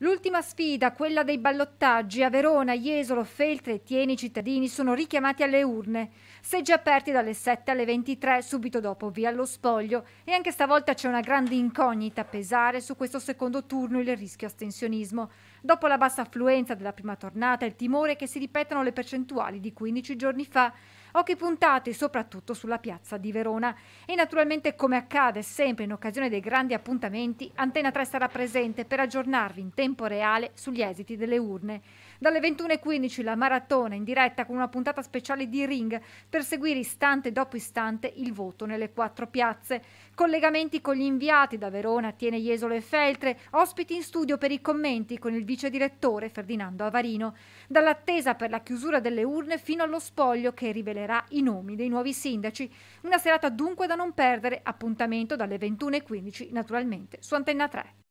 L'ultima sfida, quella dei ballottaggi, a Verona, Jesolo, Feltre e Tieni i cittadini sono richiamati alle urne. Seggi aperti dalle 7 alle 23, subito dopo via allo spoglio. E anche stavolta c'è una grande incognita a pesare su questo secondo turno il rischio astensionismo. Dopo la bassa affluenza della prima tornata, il timore che si ripetano le percentuali di 15 giorni fa, occhi puntati soprattutto sulla piazza di Verona. E naturalmente, come accade sempre in occasione dei grandi appuntamenti, Antena 3 sarà presente per aggiornarvi in tempo tempo reale sugli esiti delle urne. Dalle 21.15 la maratona in diretta con una puntata speciale di Ring per seguire istante dopo istante il voto nelle quattro piazze. Collegamenti con gli inviati da Verona, Tiene Jesolo e Feltre, ospiti in studio per i commenti con il vice direttore Ferdinando Avarino. Dall'attesa per la chiusura delle urne fino allo spoglio che rivelerà i nomi dei nuovi sindaci. Una serata dunque da non perdere, appuntamento dalle 21.15 naturalmente su Antenna 3.